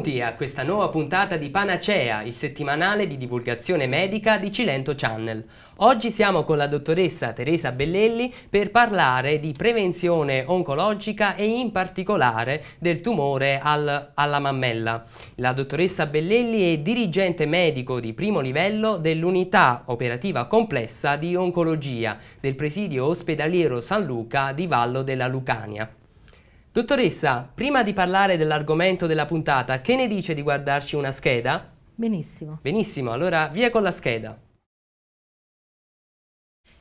benvenuti a questa nuova puntata di Panacea, il settimanale di divulgazione medica di Cilento Channel. Oggi siamo con la dottoressa Teresa Bellelli per parlare di prevenzione oncologica e in particolare del tumore al, alla mammella. La dottoressa Bellelli è dirigente medico di primo livello dell'unità operativa complessa di oncologia del presidio ospedaliero San Luca di Vallo della Lucania. Dottoressa, prima di parlare dell'argomento della puntata, che ne dice di guardarci una scheda? Benissimo. Benissimo, allora via con la scheda.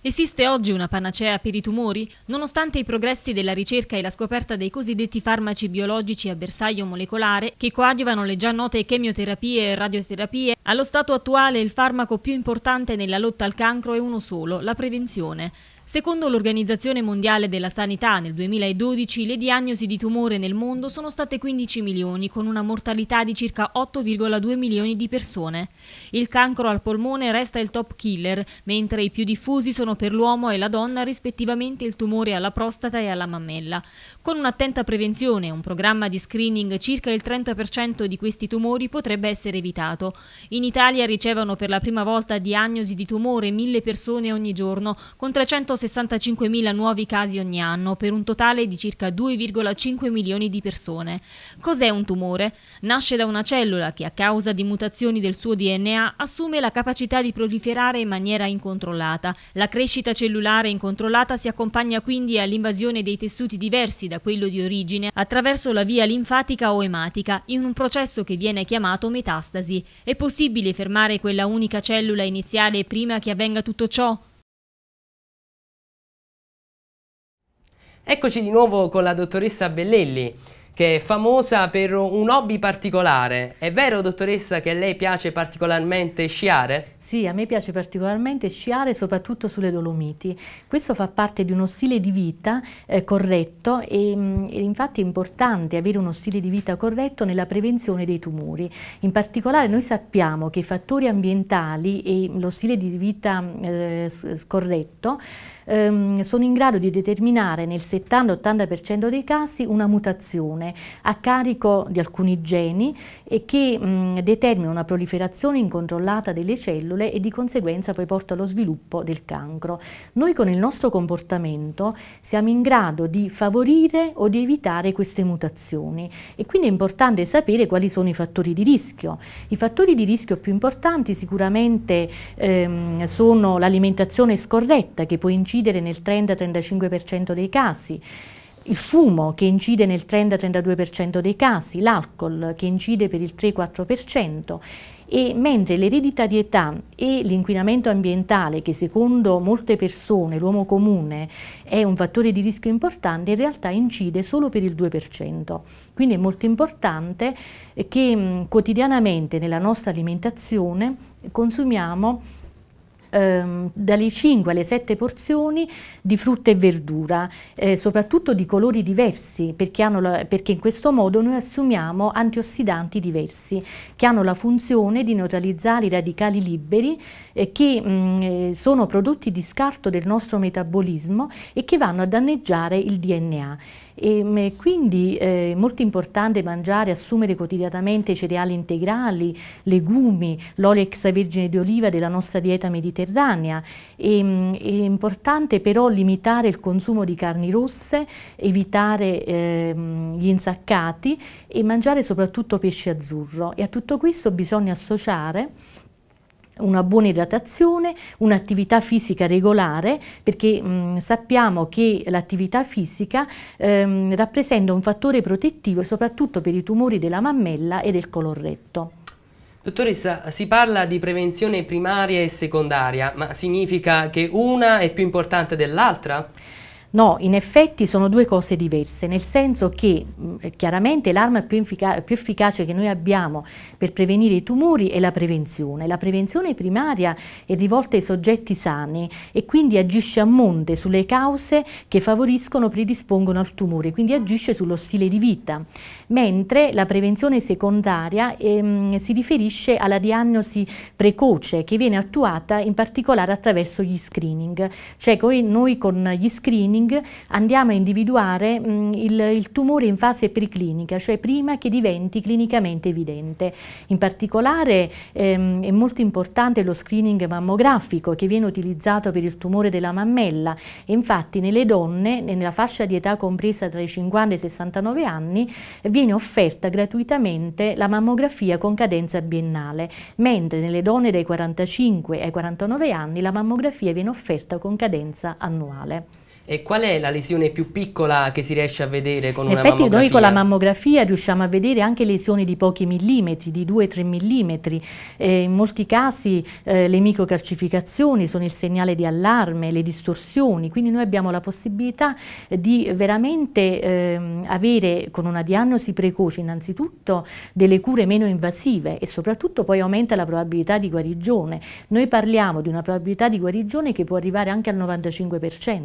Esiste oggi una panacea per i tumori? Nonostante i progressi della ricerca e la scoperta dei cosiddetti farmaci biologici a bersaglio molecolare, che coadiuvano le già note chemioterapie e radioterapie, allo stato attuale il farmaco più importante nella lotta al cancro è uno solo, la prevenzione. Secondo l'Organizzazione Mondiale della Sanità, nel 2012 le diagnosi di tumore nel mondo sono state 15 milioni, con una mortalità di circa 8,2 milioni di persone. Il cancro al polmone resta il top killer, mentre i più diffusi sono per l'uomo e la donna rispettivamente il tumore alla prostata e alla mammella. Con un'attenta prevenzione e un programma di screening circa il 30% di questi tumori potrebbe essere evitato. In Italia ricevono per la prima volta diagnosi di tumore mille persone ogni giorno, con 360 65.000 nuovi casi ogni anno per un totale di circa 2,5 milioni di persone. Cos'è un tumore? Nasce da una cellula che a causa di mutazioni del suo DNA assume la capacità di proliferare in maniera incontrollata. La crescita cellulare incontrollata si accompagna quindi all'invasione dei tessuti diversi da quello di origine attraverso la via linfatica o ematica in un processo che viene chiamato metastasi. È possibile fermare quella unica cellula iniziale prima che avvenga tutto ciò? Eccoci di nuovo con la dottoressa Bellelli che è famosa per un hobby particolare. È vero, dottoressa, che a lei piace particolarmente sciare? Sì, a me piace particolarmente sciare soprattutto sulle Dolomiti. Questo fa parte di uno stile di vita eh, corretto e, mh, mm, infatti è importante avere uno stile di vita corretto nella prevenzione dei tumori. In particolare noi sappiamo che i fattori ambientali e lo stile di vita eh, corretto ehm, sono in grado di determinare nel 70-80% dei casi una mutazione mutazione a carico di alcuni geni e che mh, determina una proliferazione incontrollata delle cellule e di conseguenza poi porta allo sviluppo del cancro. Noi con il nostro comportamento siamo in grado di favorire o di evitare queste mutazioni e quindi è importante sapere quali sono i fattori di rischio. I fattori di rischio più importanti sicuramente ehm, sono l'alimentazione scorretta che può incidere nel 30-35% dei casi, il fumo che incide nel 30-32% dei casi, l'alcol che incide per il 3-4% e mentre l'ereditarietà e l'inquinamento ambientale, che secondo molte persone, l'uomo comune, è un fattore di rischio importante, in realtà incide solo per il 2%. Quindi è molto importante che quotidianamente nella nostra alimentazione consumiamo ehm, dalle 5 alle 7 porzioni di frutta e verdura, eh, soprattutto di colori diversi, perché, la, perché in questo modo noi assumiamo antiossidanti diversi, che hanno la funzione di neutralizzare i radicali liberi eh, che mh, mm, eh, sono prodotti di scarto del nostro metabolismo e che vanno a danneggiare il DNA. Ehm, e, mh, quindi è eh, molto importante mangiare, assumere quotidianamente cereali integrali, legumi, l'olio extravergine di oliva della nostra dieta mediterranea mediterranea. E, ehm, è importante però limitare il consumo di carni rosse, evitare eh, gli insaccati e mangiare soprattutto pesce azzurro. E a tutto questo bisogna associare una buona idratazione, un'attività fisica regolare, perché mh, sappiamo che l'attività fisica ehm, rappresenta un fattore protettivo soprattutto per i tumori della mammella e del colon retto. Dottoressa, si parla di prevenzione primaria e secondaria, ma significa che una è più importante dell'altra? No, in effetti sono due cose diverse, nel senso che mm, eh, chiaramente l'arma più, effica più, efficace che noi abbiamo per prevenire i tumori è la prevenzione. La prevenzione primaria è rivolta ai soggetti sani e quindi agisce a monte sulle cause che favoriscono o predispongono al tumore, quindi agisce sullo stile di vita, mentre la prevenzione secondaria ehm, si riferisce alla diagnosi precoce che viene attuata in particolare attraverso gli screening, cioè noi con gli screening screening andiamo a individuare mh, il, il, tumore in fase preclinica, cioè prima che diventi clinicamente evidente. In particolare ehm, è molto importante lo screening mammografico che viene utilizzato per il tumore della mammella e infatti nelle donne, nella fascia di età compresa tra i 50 e i 69 anni, viene offerta gratuitamente la mammografia con cadenza biennale, mentre nelle donne dai 45 ai 49 anni la mammografia viene offerta con cadenza annuale. E qual è la lesione più piccola che si riesce a vedere con In una effetti noi con la mammografia riusciamo a vedere anche lesioni di pochi millimetri, di 2-3 millimetri. Eh, in molti casi eh, le microcalcificazioni sono il segnale di allarme, le distorsioni, quindi noi abbiamo la possibilità di veramente eh, avere con una diagnosi precoce innanzitutto delle cure meno invasive e soprattutto poi aumenta la probabilità di guarigione. Noi parliamo di una probabilità di guarigione che può arrivare anche al 95%.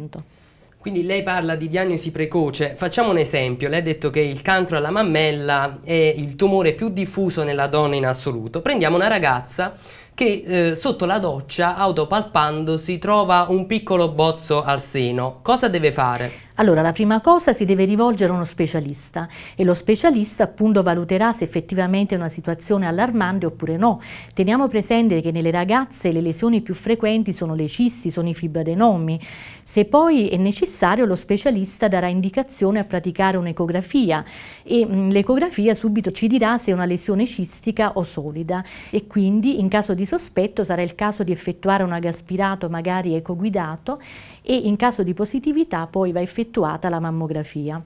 Quindi lei parla di diagnosi precoce, facciamo un esempio, lei ha detto che il cancro alla mammella è il tumore più diffuso nella donna in assoluto. Prendiamo una ragazza che eh, sotto la doccia, autopalpandosi, trova un piccolo bozzo al seno. Cosa deve fare? Allora, la prima cosa si deve rivolgere a uno specialista e lo specialista appunto valuterà se effettivamente è una situazione allarmante oppure no. Teniamo presente che nelle ragazze le lesioni più frequenti sono le cisti, sono i fibroadenomi. Se poi è necessario lo specialista darà indicazione a praticare un'ecografia e mm, l'ecografia subito ci dirà se è una lesione cistica o solida e quindi in caso di sospetto sarà il caso di effettuare un agaspirato magari ecoguidato e in caso di positività poi va effettuata la mammografia.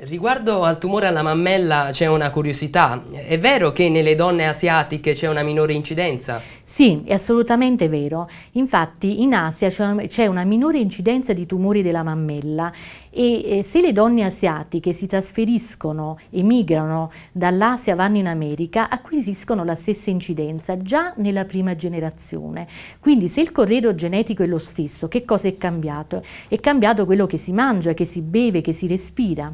Riguardo al tumore alla mammella c'è una curiosità. È vero che nelle donne asiatiche c'è una minore incidenza? Sì, è assolutamente vero. Infatti in Asia c'è una minore incidenza di tumori della mammella e se le donne asiatiche si trasferiscono, emigrano dall'Asia, vanno in America, acquisiscono la stessa incidenza già nella prima generazione. Quindi se il corredo genetico è lo stesso, che cosa è cambiato? È cambiato quello che si mangia, che si beve, che si respira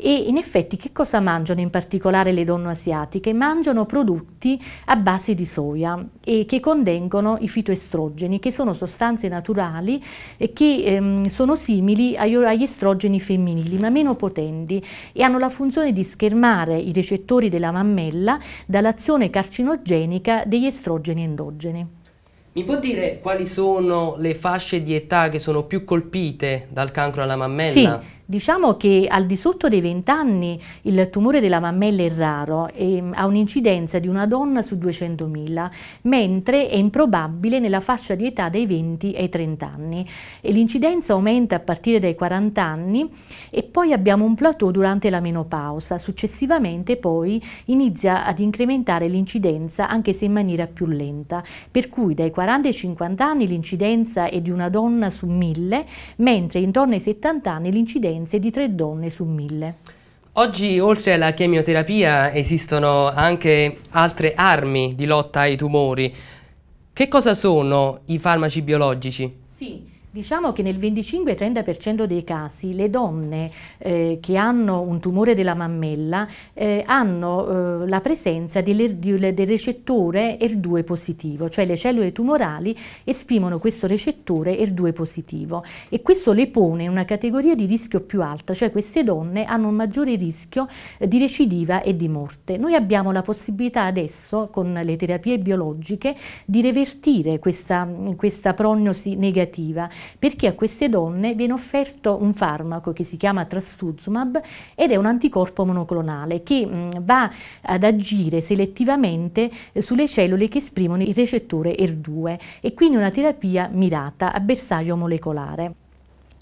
e in effetti che cosa mangiano in particolare le donne asiatiche? Mangiano prodotti a base di soia e che contengono i fitoestrogeni, che sono sostanze naturali e che ehm, sono simili agli estrogeni femminili, ma meno potenti e hanno la funzione di schermare i recettori della mammella dall'azione carcinogenica degli estrogeni endogeni. Mi può dire quali sono le fasce di età che sono più colpite dal cancro alla mammella? Sì. Diciamo che al di sotto dei 20 anni il tumore della mammella è raro e mm, ha un'incidenza di una donna su 200.000, mentre è improbabile nella fascia di età dai 20 ai 30 anni. L'incidenza aumenta a partire dai 40 anni e poi abbiamo un plateau durante la menopausa. Successivamente poi inizia ad incrementare l'incidenza anche se in maniera più lenta, per cui dai 40 ai 50 anni l'incidenza è di una donna su 1000, mentre intorno ai 70 anni l'incidenza prevalenze di tre donne su mille. Oggi oltre alla chemioterapia esistono anche altre armi di lotta ai tumori. Che cosa sono i farmaci biologici? Sì, Diciamo che nel 25-30% dei casi le donne eh, che hanno un tumore della mammella eh, hanno eh, la presenza del, del recettore ER2 positivo, cioè le cellule tumorali esprimono questo recettore ER2 positivo e questo le pone in una categoria di rischio più alta, cioè queste donne hanno un maggiore rischio eh, di recidiva e di morte. Noi abbiamo la possibilità adesso con le terapie biologiche di revertire questa, questa prognosi negativa perché a queste donne viene offerto un farmaco che si chiama trastuzumab ed è un anticorpo monoclonale che mh, mm, va ad agire selettivamente eh, sulle cellule che esprimono il recettore ER2 e quindi una terapia mirata a bersaglio molecolare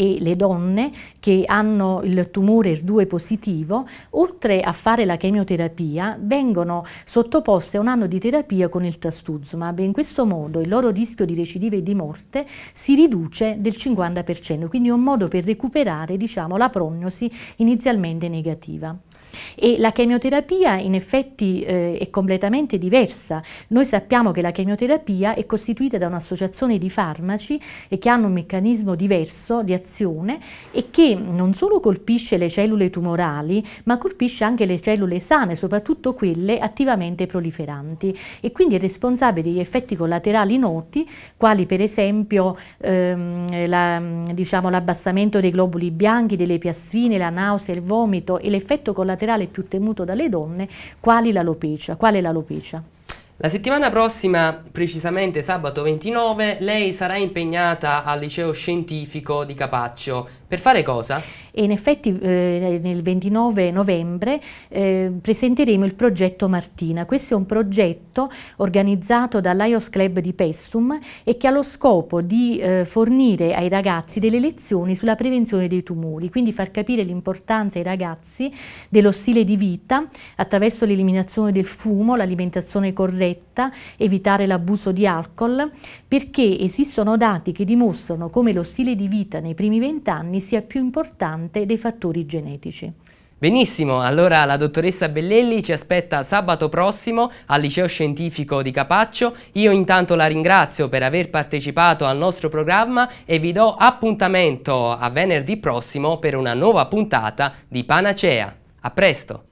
e le donne che hanno il tumore ER2 positivo, oltre a fare la chemioterapia, vengono sottoposte a un anno di terapia con il trastuzumab. In questo modo il loro rischio di recidiva e di morte si riduce del 50%, quindi è un modo per recuperare diciamo, la prognosi inizialmente negativa e la chemioterapia in effetti eh, è completamente diversa. Noi sappiamo che la chemioterapia è costituita da un'associazione di farmaci e che hanno un meccanismo diverso di azione e che non solo colpisce le cellule tumorali ma colpisce anche le cellule sane, soprattutto quelle attivamente proliferanti e quindi è responsabile degli effetti collaterali noti quali per esempio ehm, l'abbassamento la, diciamo, dei globuli bianchi, delle piastrine, la nausea, il vomito e l'effetto collaterale generale più temuto dalle donne, quali l'alopecia. Quale l'alopecia? La settimana prossima, precisamente sabato 29, lei sarà impegnata al liceo scientifico di Capaccio per fare cosa? E in effetti eh, nel 29 novembre eh, presenteremo il progetto Martina. Questo è un progetto organizzato dall'IOS Club di Pestum e che ha lo scopo di eh, fornire ai ragazzi delle lezioni sulla prevenzione dei tumori, quindi far capire l'importanza ai ragazzi dello stile di vita attraverso l'eliminazione del fumo, l'alimentazione corretta, evitare l'abuso di alcol, perché esistono dati che dimostrano come lo stile di vita nei primi vent'anni ormoni sia più importante dei fattori genetici. Benissimo, allora la dottoressa Bellelli ci aspetta sabato prossimo al Liceo Scientifico di Capaccio. Io intanto la ringrazio per aver partecipato al nostro programma e vi do appuntamento a venerdì prossimo per una nuova puntata di Panacea. A presto!